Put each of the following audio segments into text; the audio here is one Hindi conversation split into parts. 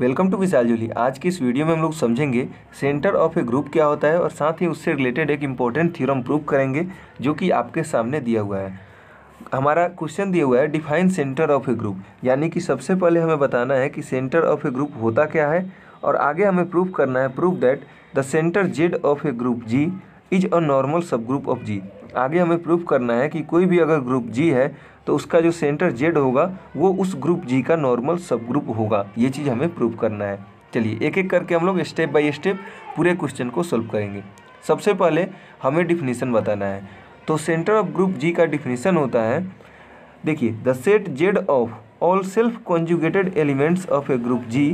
वेलकम टू विशाल जूली आज की इस वीडियो में हम लोग समझेंगे सेंटर ऑफ ए ग्रुप क्या होता है और साथ ही उससे रिलेटेड एक इम्पॉर्टेंट थ्योरम प्रूव करेंगे जो कि आपके सामने दिया हुआ है हमारा क्वेश्चन दिया हुआ है define centre of a group यानी कि सबसे पहले हमें बताना है कि सेंटर ऑफ ए ग्रुप होता क्या है और आगे हमें प्रूफ करना है proof that the centre Z of a group G is a normal subgroup of G आगे हमें प्रूफ करना है कि कोई भी अगर ग्रुप जी है तो उसका जो सेंटर जेड होगा वो उस ग्रुप जी का नॉर्मल सब ग्रुप होगा ये चीज़ हमें प्रूव करना है चलिए एक एक करके हम लोग स्टेप बाय स्टेप पूरे क्वेश्चन को सॉल्व करेंगे सबसे पहले हमें डिफिनीसन बताना है तो सेंटर ऑफ ग्रुप जी का डिफिनीसन होता है देखिए the set Z of all self conjugated elements of a group G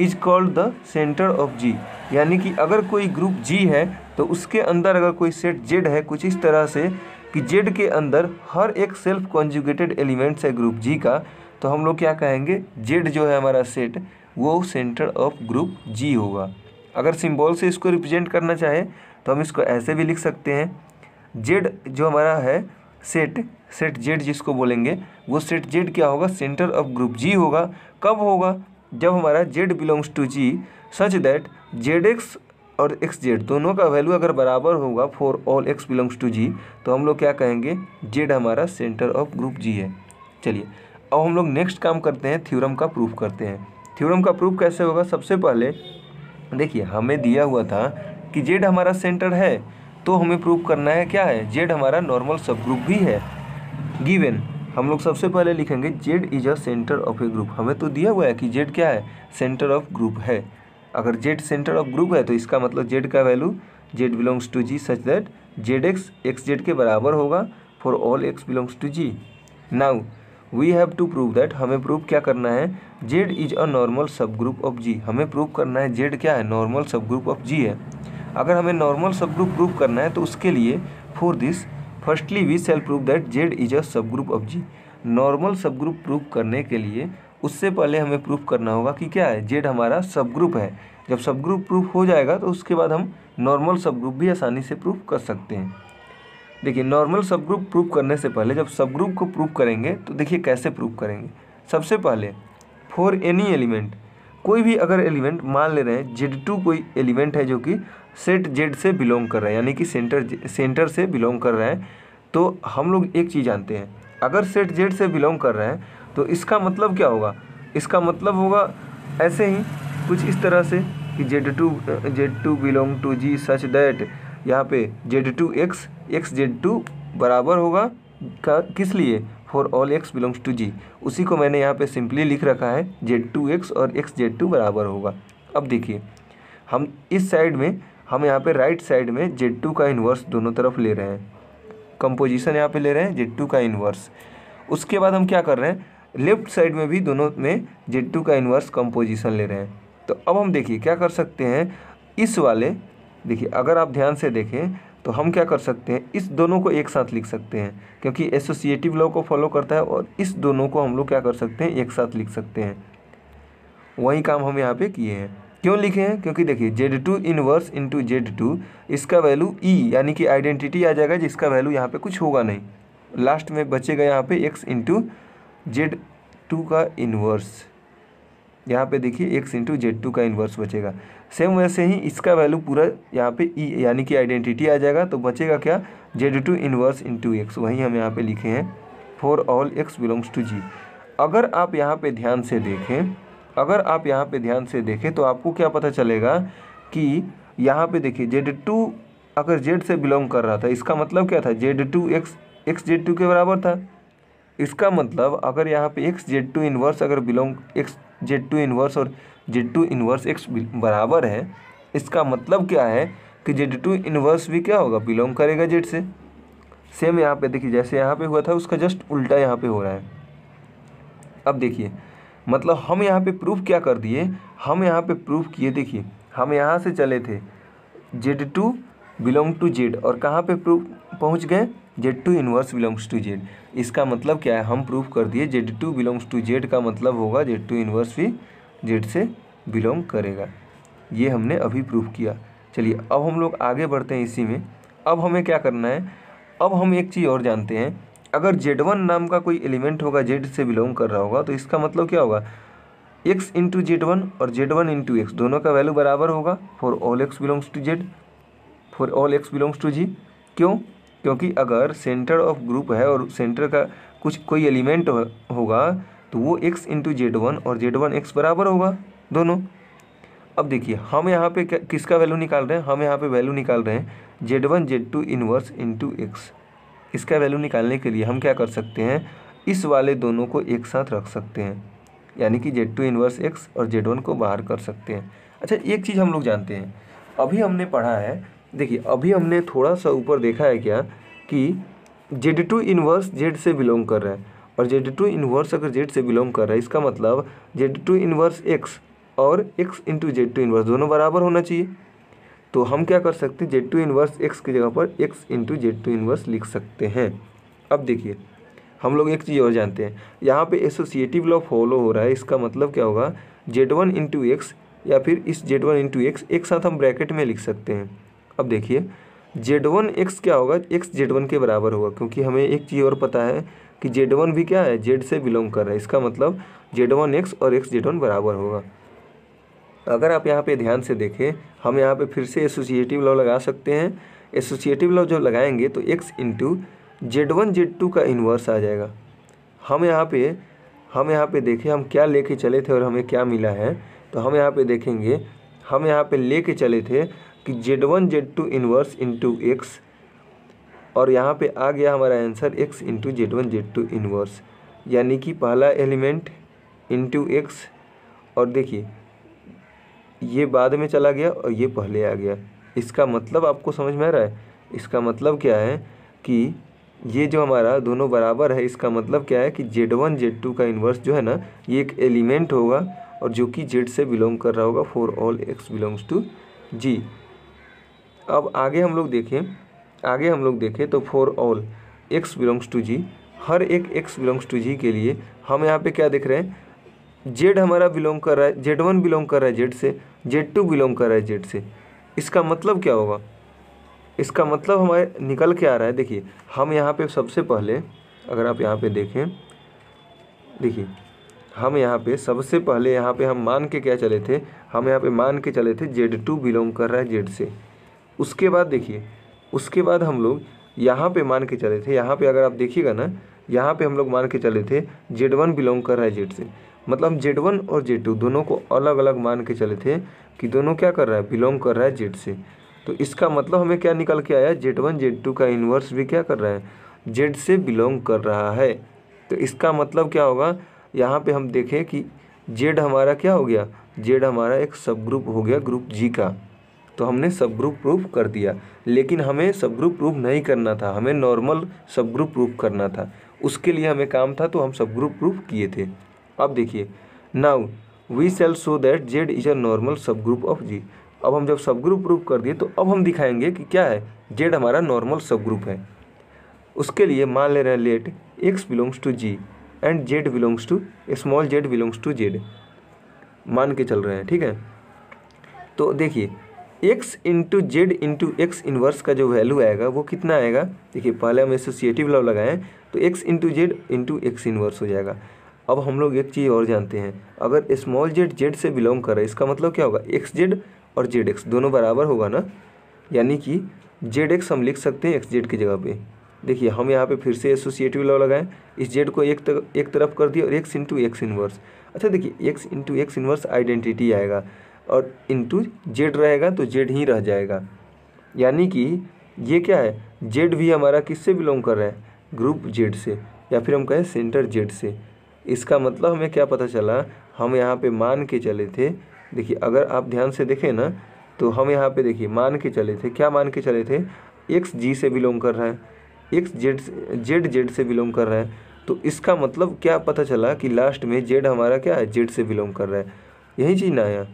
is called the centre of G यानी कि अगर कोई ग्रुप जी है तो उसके अंदर अगर कोई सेट जेड है कुछ इस तरह से कि जेड के अंदर हर एक सेल्फ कॉन्जुगेटेड एलिमेंट्स है ग्रुप जी का तो हम लोग क्या कहेंगे जेड जो है हमारा सेट वो सेंटर ऑफ ग्रुप जी होगा अगर सिंबल से इसको रिप्रेजेंट करना चाहे तो हम इसको ऐसे भी लिख सकते हैं जेड जो हमारा है सेट सेट जेड जिसको बोलेंगे वो सेट जेड क्या होगा सेंटर ऑफ ग्रुप जी होगा कब होगा जब हमारा Z belongs to G such that Z X और एक्स जेड दोनों का वैल्यू अगर बराबर होगा for all X belongs to G तो हम लोग क्या कहेंगे जेड हमारा सेंटर ऑफ ग्रुप जी है चलिए अब हम लोग नेक्स्ट काम करते हैं थ्योरम का प्रूफ करते हैं थ्योरम का प्रूफ कैसे होगा सबसे पहले देखिए हमें दिया हुआ था कि जेड हमारा सेंटर है तो हमें प्रूफ करना है क्या है जेड हमारा नॉर्मल सब ग्रुप भी है गिवेन हम लोग सबसे पहले लिखेंगे Z is a centre of a group हमें तो दिया हुआ है कि जेड क्या है सेंटर ऑफ ग्रुप है अगर जेड सेंटर ऑफ ग्रुप है तो इसका मतलब जेड का value Z belongs to G such that Z X X Z के बराबर होगा for all X belongs to G now we have to prove that हमें प्रूव क्या करना है Z is a normal subgroup of G हमें प्रूव करना है जेड क्या है नॉर्मल सब ग्रुप ऑफ जी है अगर हमें नॉर्मल सब ग्रुप प्रूव करना है तो उसके लिए for this firstly we shall prove that Z is a subgroup of G normal subgroup prove करने के लिए उससे पहले हमें प्रूफ करना होगा कि क्या है जेड हमारा सब ग्रुप है जब सब ग्रुप प्रूफ हो जाएगा तो उसके बाद हम नॉर्मल सब ग्रुप भी आसानी से प्रूफ कर सकते हैं देखिए नॉर्मल सब ग्रुप प्रूफ करने से पहले जब सब ग्रुप को प्रूफ करेंगे तो देखिए कैसे प्रूफ करेंगे सबसे पहले फॉर एनी एलिमेंट कोई भी अगर एलिमेंट मान ले रहे हैं जेड टू कोई एलिमेंट है जो कि सेट जेड से बिलोंग कर रहा है यानी कि सेंटर सेंटर से बिलोंग कर रहा है तो हम लोग एक चीज़ जानते हैं अगर सेट जेड से बिलोंग कर रहे हैं तो इसका मतलब क्या होगा इसका मतलब होगा ऐसे ही कुछ इस तरह से कि Z two Z two belong to G such that यहाँ पे Z two X X Z two बराबर होगा का किस लिए for all X belongs to G उसी को मैंने यहाँ पे सिंपली लिख रखा है जेड टू एक्स और एक्स जेड टू बराबर होगा अब देखिए हम इस साइड में हम यहाँ पे राइट साइड में जेड टू का इन्वर्स दोनों तरफ ले रहे हैं कंपोजिशन यहाँ पे ले रहे हैं जेड टू का इन्वर्स उसके बाद हम क्या कर रहे हैं लेफ्ट साइड में भी दोनों में जेड टू का इन्वर्स कंपोजिशन ले रहे हैं तो अब हम देखिए क्या कर सकते हैं इस वाले देखिए अगर आप ध्यान से देखें तो हम क्या कर सकते हैं इस दोनों को एक साथ लिख सकते हैं क्योंकि एसोसिएटिव लॉ को फॉलो करता है और इस दोनों को हम लोग क्या कर सकते हैं एक साथ लिख सकते हैं वही काम हम यहाँ पे किए हैं क्यों लिखे हैं क्योंकि देखिए Z two inverse into Z two इसका वैल्यू ई यानी कि आइडेंटिटी आ जाएगा जिसका वैल्यू यहाँ पे कुछ होगा नहीं लास्ट में बचेगा यहाँ पे एक्स इंटू जेड टू का इन्वर्स यहाँ पे देखिए एक्स इंटू जेड टू का इन्वर्स बचेगा सेम वैसे ही इसका वैल्यू पूरा यहाँ पे ई e, यानी कि आइडेंटिटी आ जाएगा तो बचेगा क्या Z two inverse into X वहीं हम यहाँ पे लिखे हैं for all X belongs to G अगर आप यहाँ पे ध्यान से देखें अगर आप यहाँ पे ध्यान से देखें तो आपको क्या पता चलेगा कि यहाँ पे देखिए जेड टू अगर जेड से बिलोंग कर रहा था इसका मतलब क्या था Z two X X Z two के बराबर था इसका मतलब अगर यहाँ पे एक्स जेड टू इनवर्स अगर belong X Z two inverse और जेड टू इनवर्स एक्स बराबर है इसका मतलब क्या है कि जेड टू इनवर्स भी क्या होगा बिलोंग करेगा जेड से सेम यहाँ पे देखिए जैसे यहाँ पे हुआ था उसका जस्ट उल्टा यहाँ पे हो रहा है अब देखिए मतलब हम यहाँ पे प्रूफ क्या कर दिए हम यहाँ पे प्रूफ किए देखिए हम यहाँ से चले थे Z two belong to Z और कहाँ पे प्रूफ पहुँच गए Z two inverse belongs to Z इसका मतलब क्या है हम प्रूफ कर दिए Z two belongs to Z का मतलब होगा जेड टू इनवर्स भी जेड से बिलोंग करेगा ये हमने अभी प्रूफ किया चलिए अब हम लोग आगे बढ़ते हैं इसी में अब हमें क्या करना है अब हम एक चीज़ और जानते हैं अगर जेड वन नाम का कोई एलिमेंट होगा जेड से बिलोंग कर रहा होगा तो इसका मतलब क्या होगा एक्स इंटू जेड वन और जेड वन इंटू एक्स दोनों का वैल्यू बराबर होगा for all X belongs to Z for all X belongs to G क्यों क्योंकि अगर सेंटर ऑफ ग्रुप है और सेंटर का कुछ कोई एलिमेंट हो, होगा तो वो एक्स इंटू जेड वन और जेड वन एक्स बराबर होगा दोनों अब देखिए हम यहाँ पे किसका वैल्यू निकाल रहे हैं हम यहाँ पे वैल्यू निकाल रहे हैं Z one Z two inverse into X इसका वैल्यू निकालने के लिए हम क्या कर सकते हैं इस वाले दोनों को एक साथ रख सकते हैं यानी कि जेड टू इनवर्स एक्स और जेड वन को बाहर कर सकते हैं अच्छा एक चीज़ हम लोग जानते हैं अभी हमने पढ़ा है देखिए अभी हमने थोड़ा सा ऊपर देखा है क्या कि जेड टू इनवर्स जेड से बिलोंग कर रहा है और जेड टू इनवर्स अगर जेड से बिलोंग कर रहा है इसका मतलब जेड टू इनवर्स एक्स और X into Z two inverse दोनों बराबर होना चाहिए तो हम क्या कर सकते हैं जेड टू इनवर्स एक्स की जगह पर X into Z two inverse लिख सकते हैं अब देखिए हम लोग एक चीज़ और जानते हैं यहाँ पे एसोसिएटिव लॉ फॉलो हो रहा है इसका मतलब क्या होगा जेड वन इंटू एक्स या फिर इस जेड वन इंटू एक्स एक साथ हम ब्रैकेट में लिख सकते हैं अब देखिए जेड वन एक्स क्या होगा एक्स जेड वन के बराबर होगा क्योंकि हमें एक चीज़ और पता है कि जेड वन भी क्या है जेड से बिलोंग कर रहा है इसका मतलब जेड वन एक्स और एक्स जेड वन बराबर होगा अगर आप यहाँ पे ध्यान से देखें हम यहाँ पे फिर से एसोसिएटिव लॉ लगा सकते हैं एसोसिएटिव लॉ जब लगाएंगे तो X into Z one Z two का इन्वर्स आ जाएगा हम यहाँ पे हम यहाँ पे देखें हम क्या लेके चले थे और हमें क्या मिला है तो हम यहाँ पे देखेंगे हम यहाँ पे लेके चले थे कि Z one Z two inverse into X और यहाँ पे आ गया हमारा answer X into Z one Z two inverse यानी कि पहला एलिमेंट इंटू एक्स और देखिए ये बाद में चला गया और ये पहले आ गया इसका मतलब आपको समझ में आ रहा है इसका मतलब क्या है कि ये जो हमारा दोनों बराबर है इसका मतलब क्या है कि जेड वन जेड टू का इन्वर्स जो है ना ये एक एलिमेंट होगा और जो कि जेड से बिलोंग कर रहा होगा for all X belongs to G अब आगे हम लोग देखें आगे हम लोग देखें तो for all X belongs to G हर एक एक्स बिलोंग्स टू जी के लिए हम यहाँ पे क्या देख रहे हैं जेड हमारा बिलोंग कर रहा है जेड वन बिलोंग कर रहा है जेड से जेड टू बिलोंग कर रहा है जेड से इसका मतलब क्या होगा इसका मतलब हमारे निकल के आ रहा है देखिए हम यहाँ पे सबसे पहले अगर आप यहाँ पे देखें देखिए हम यहाँ पे सबसे पहले यहाँ पे हम मान के क्या चले थे हम यहाँ पे मान के चले थे जेड टू बिलोंग कर रहा है जेड से उसके बाद देखिए उसके बाद हम लोग यहाँ पे मान के चले थे यहाँ पे अगर आप देखिएगा ना यहाँ पे हम लोग मान के चले थे जेड वन बिलोंग कर रहा है जेड से मतलब जेड वन और जेड टू दोनों को अलग अलग मान के चले थे कि दोनों क्या कर रहा है बिलोंग कर रहा है जेड से तो इसका मतलब हमें क्या निकल के आया जेड वन जेड टू का इन्वर्स भी क्या कर रहा है जेड से बिलोंग कर रहा है तो इसका मतलब क्या होगा यहाँ पे हम देखें कि जेड हमारा क्या हो गया जेड हमारा एक सब ग्रुप हो गया ग्रुप जी का तो हमने सब ग्रुप प्रूफ कर दिया लेकिन हमें सब ग्रुप प्रूफ नहीं करना था हमें नॉर्मल सब ग्रुप प्रूफ करना था उसके लिए हमें काम था तो हम सब ग्रुप प्रूफ किए थे अब देखिए now we shall show that Z is a normal subgroup of G अब हम जब सब ग्रुप प्रूफ कर दिए तो अब हम दिखाएंगे कि क्या है जेड हमारा नॉर्मल सब ग्रुप है उसके लिए मान ले रहे हैं let X belongs to G and Z belongs to small Z belongs to Z मान के चल रहे हैं ठीक है तो देखिए X into Z into X inverse का जो वैल्यू आएगा वो कितना आएगा देखिए पहले हम एसोसिएटिव लॉ लगाएं तो X into Z into X inverse हो जाएगा अब हम लोग एक चीज़ और जानते हैं अगर स्मॉल जेड जेड से बिलोंग करे इसका मतलब क्या होगा एक्स जेड और जेड एक्स दोनों बराबर होगा ना यानी कि जेड एक्स हम लिख सकते हैं एक्स जेड की जगह पे देखिए हम यहाँ पे फिर से एसोसिएटिव लॉ लगाएं इस जेड को एक तर, एक तरफ कर दिया और एक्स इंटू एक्स इनवर्स अच्छा देखिए X into X inverse identity आएगा और इंटू जेड रहेगा तो जेड ही रह जाएगा यानी कि ये क्या है जेड भी हमारा किससे बिलोंग कर रहा है ग्रुप जेड से या फिर हम कहें सेंटर जेड से इसका मतलब हमें क्या पता चला हम यहाँ पे मान के चले थे देखिए अगर आप ध्यान से देखें ना तो हम यहाँ पे देखिए मान के चले थे क्या मान के चले थे एक्स जी से बिलोंग कर रहा है एक्स जेड जेड जेड से बिलोंग कर रहा है तो इसका मतलब क्या पता चला कि लास्ट में जेड हमारा क्या है जेड से बिलोंग कर रहा है यही चीज़ ना आया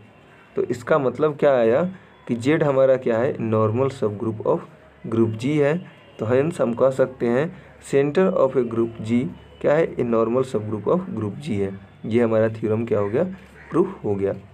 तो इसका मतलब क्या आया कि जेड हमारा क्या है normal subgroup of group G है तो हेंस हम कह सकते हैं centre of a group G क्या है a normal subgroup of group G है ये हमारा थ्योरम क्या हो गया प्रूफ हो गया